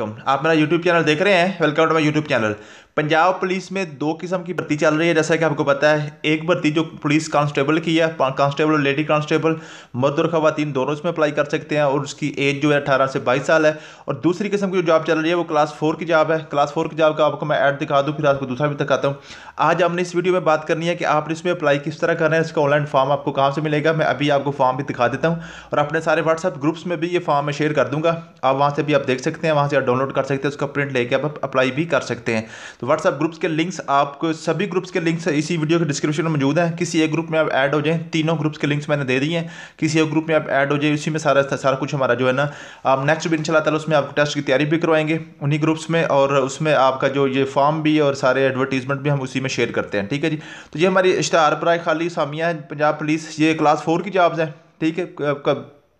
आप मेरा YouTube channel देख रहे हैं welcome to my YouTube channel Punjab police में दो किस्म की भर्ती चल रही है जैसा कि आपको पता है एक भर्ती जो पुलिस कांस्टेबल की है कांस्टेबल और लेडी कांस्टेबल मर्द और ख़वान दोनों उसमें अप्लाई कर सकते हैं और उसकी एज जो है अठारह से बाईस साल है और दूसरी किस्म की जो जॉब चल रही है वो क्लास फोर की जॉब है क्लास फोर की जॉब का आपको मैं ऐड दिखा दूँ फिर आपको दूसरा भी दिखाता हूँ आज हमने इस वीडियो में बात करनी है कि आप इसमें अप्लाई किस तरह रहे हैं इसका ऑनलाइन फॉर्म आपको कहाँ से मिलेगा मैं अभी आपको फॉर्म भी दिखा देता हूँ और अपने सारे व्हाट्सअप ग्रुप्स में भी ये फॉर्म मैं शेयर कर दूँगा आप वहाँ से भी आप देख सकते हैं वहाँ से आप डाउनलोड कर सकते हैं उसका प्रिंट लेके आप अप्लाई भी कर सकते हैं तो व्हाट्सएप ग्रुप्स के लिंक्स आपको सभी ग्रुप्स के लिंक्स इसी वीडियो के डिस्क्रिप्शन में मौजूद हैं किसी एक ग्रुप में आप ऐड हो जाएं तीनों ग्रुप्स के लिंक्स मैंने दे दिए हैं किसी एक ग्रुप में आप ऐड हो जाए उसी में सारा सारा कुछ हमारा जो है ना आप नेक्स्ट भी इनशाला तला उसमें आपको टेस्ट की तैयारी भी करवाएंगे उन्हीं ग्रुप्स में और उसमें आपका जो ये फॉर्म भी और सारे एडवर्टीजमेंट भी हम उसी में शेयर करते हैं ठीक है जी तो ये हमारी इश्तहार पर खाली सामिया है पंजाब पुलिस ये क्लास फोर की जॉब्स हैं ठीक है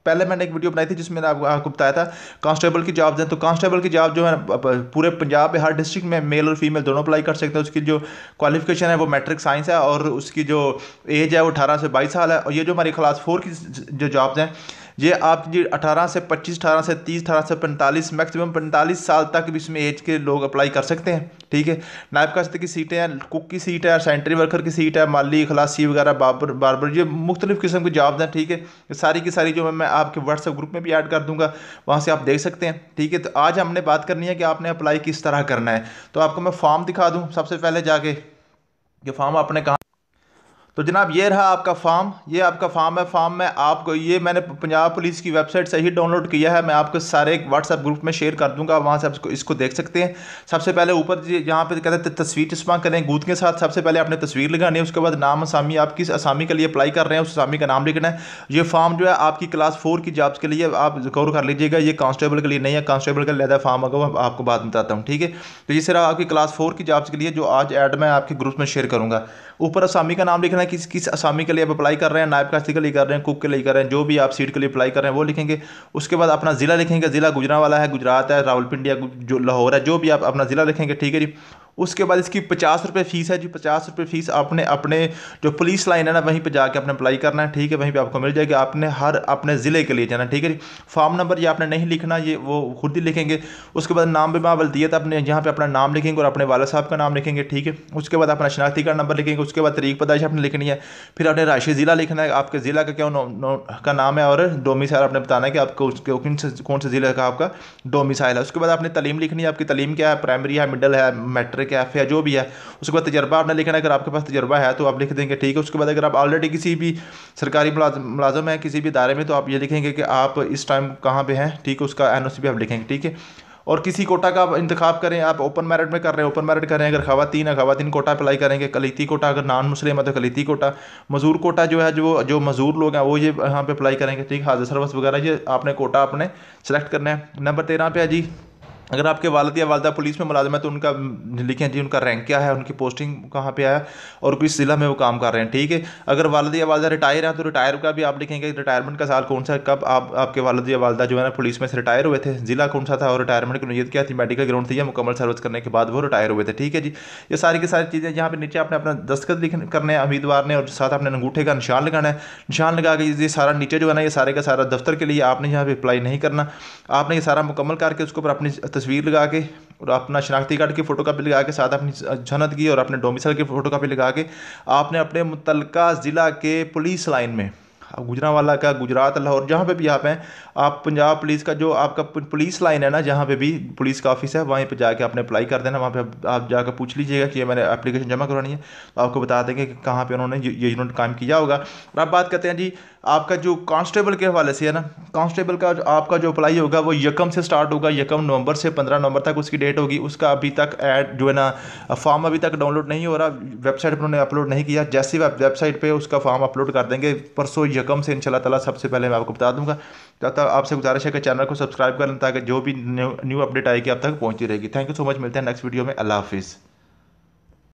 पहले मैंने एक वीडियो बनाई थी जिसमें आपको आपको बताया था कांस्टेबल की जॉब दें तो कांस्टेबल की जॉब जो है पूरे पंजाब में हर डिस्ट्रिक्ट में मेल और फीमेल दोनों अप्लाई कर सकते हैं उसकी जो क्वालिफिकेशन है वो मैट्रिक साइंस है और उसकी जो एज है वो अठारह से बाईस साल है और ये जो हमारी क्लास फोर की जो जॉब्स हैं ये आप जी अठारह से पच्चीस अठारह से तीस अठारह से पैंतालीस मैक्सिमम पैंतालीस साल तक भी इसमें एज के लोग अप्लाई कर सकते हैं ठीक है नायब कास्त की सीटें हैं कुक की सीट है सेंट्री वर्कर की सीट है माली खलासी वगैरह बाबर बारबर ये मुख्तलिफ़ किस्म के जॉब हैं ठीक है सारी की सारी जो मैं आपके व्हाट्सएप ग्रुप में भी ऐड कर दूंगा वहाँ से आप देख सकते हैं ठीक है तो आज हमने बात करनी है कि आपने अप्लाई किस तरह करना है तो आपको मैं फॉर्म दिखा दूँ सबसे पहले जाके ये फॉर्म आपने कहाँ तो जनाब ये रहा आपका फॉर्म ये आपका फॉर्म है फॉर्म में आपको ये मैंने पंजाब पुलिस की वेबसाइट से ही डाउनलोड किया है मैं आपको सारे एक व्हाट्सएप ग्रुप में शेयर कर दूंगा वहाँ से आपको इसको देख सकते हैं सबसे पहले ऊपर जहाँ पे कहते हैं तस्वीर चश्मा करें गूद के साथ सबसे पहले आपने तस्वीर लगानी है उसके बाद नाम असामी आप किस असामी के लिए अप्लाई कर रहे हैं उस असामी का नाम लिखना है ये फॉर्म जो है आपकी क्लास फोर की जॉब्स के लिए आप गौर कर लीजिएगा ये कांस्टेबल के लिए नहीं है कांस्टेबल का लेदा फॉर्म होगा मैं आपको बाद बताता हूँ ठीक है तो ये सर आपकी क्लास फोर की जॉब्स के लिए जो आज एड मैं आपके ग्रुप में शेयर करूँगा ऊपर असामी का नाम लिखना करना है किस किस असामी के लिए आप अप्लाई कर रहे हैं नायब काश्ती के लिए कर रहे हैं कुक के लिए कर रहे हैं जो भी आप सीट के लिए अप्लाई कर रहे हैं वो लिखेंगे उसके बाद अपना ज़िला लिखेंगे ज़िला गुजरा वाला है गुजरात है रावलपिंडिया जो लाहौर है जो भी आप अपना ज़िला लिखेंगे ठीक है जी उसके बाद इसकी पचास रुपये फ़ीस है जी पचास रुपये फ़ीस आपने अपने जो पुलिस लाइन है ना वहीं पे जाके अपने अप्लाई करना है ठीक है वहीं पे आपको मिल जाएगी आपने हर अपने ज़िले के लिए जाना ठीक है जी फॉर्म नंबर ये आपने नहीं लिखना ये वो खुद ही लिखेंगे उसके बाद नाम बिमा बल्दियत अपने यहाँ पर अपना नाम लिखेंगे और अपने वाला साहब का नाम लिखेंगे ठीक है उसके बाद अपना शनाख्ती का नंबर लिखेंगे उसके बाद तरीक पदाइश आपने लिखनी है फिर आपने राशि ज़िला लिखना है आपके ज़िला का क्यों का नाम है और डोमिसाइल आपने बताना है कि आपको कौन से कौन से ज़िले का आपका डोमिसाइल है उसके बाद आपने तलीम लिखनी है आपकी तलीम क्या है प्राइमरी है मिडल है मेट्रिक के ऐप या जो भी है उसके बाद तजर्बा आपने लिखना है अगर आपके पास तजर्बा है तो आप लिख देंगे ठीक है उसके बाद अगर आप ऑलरेडी किसी भी सरकारी मुलाजम है किसी भी दायरे में तो आप ये लिखेंगे कि आप इस टाइम कहाँ पर हैं ठीक है उसका एन भी आप लिखेंगे ठीक है और किसी कोटा का आप इंतखब करें आप ओपन मैरिट में कर रहे हैं ओपन मेरिट करें अगर खातन है खातन कोटा अप्लाई करेंगे कलीती कोटा अगर नान मुस्लिम है तो कलीती कोटा मजूर कोटा जो है जो जो मजूर लोग हैं वो ये यहाँ पे अप्लाई करेंगे ठीक हाजिर सर्विस वगैरह ये आपने कोटा आपने सेलेक्ट करना है नंबर तेरह पे है जी अगर आपके वालद या वालदा पुलिस में मुलाजम है तो उनका लिखें जी उनका रैंक क्या है उनकी पोस्टिंग कहाँ पे है और किस ज़िला में वो काम कर रहे हैं ठीक है अगर वालद या वालदा रिटायर हैं तो रिटायर का भी आप लिखेंगे रिटायरमेंट का साल कौन सा कब आप आपके वालद या वालदा जो है ना पुलिस में से रिटायर हुए थे ज़िला कौन सा था और रिटायरमेंट की नीयत क्या थी मेडिकल ग्राउंड थी या मुकम्मल सर्विस करने के बाद वो रिटायर हुए थे ठीक है जी ये सारी की सारी चीज़ें यहाँ पर नीचे आपने अपना दस्तखत लिख करने हैं उम्मीदवार ने और साथ अपने अंगूठे का निशान लगाना है निशान लगा के ये सारा नीचे जो है ना ये सारे का सारा दफ्तर के लिए आपने यहाँ पर अप्लाई नहीं करना आपने ये सारा मुकम्मल करके उसके ऊपर अपनी तस्वीर लगा के और अपना शनाख्ती कार्ड की फ़ोटो कापी लगा के साथ अपनी जनत की और अपने डोमिसल की फ़ोटो कापी लगा के आपने अपने मुतल ज़िला के पुलिस लाइन में गुजरा वाला का गुजरात लाहौर जहाँ पे भी आप हैं आप पंजाब पुलिस का जो आपका पुलिस लाइन है ना जहाँ पे भी पुलिस का ऑफिस है वहीं पे जाके आपने अप्लाई कर देना वहाँ पे आप जाकर पूछ लीजिएगा कि ये मैंने एप्लीकेशन जमा करवानी है तो आपको बता देंगे कि कहाँ पे उन्होंने ये यूनिट काम किया होगा और आप बात करते हैं जी आपका जो कांस्टेबल के हवाले से है ना कांस्टेबल का आपका जो अप्लाई होगा वो यकम से स्टार्ट होगा यकम नवंबर से पंद्रह नवंबर तक उसकी डेट होगी उसका अभी तक ऐड जो है ना फॉर्म अभी तक डाउनलोड नहीं हो रहा वेबसाइट पर उन्होंने अपलोड नहीं किया जैसे ही वेबसाइट पर उसका फॉर्म अपलोड कर देंगे परसों यकम से इनशाला तला सबसे पहले मैं आपको बता दूँगा तो तब तक आपसे गुजारिश है कि चैनल को सब्सक्राइब कर लें ताकि जो भी न्यू अपडेट आएगी आप तक पहुँची रहेगी थैंक यू सो मच मिलते हैं नेक्स्ट वीडियो में अला हाफिज़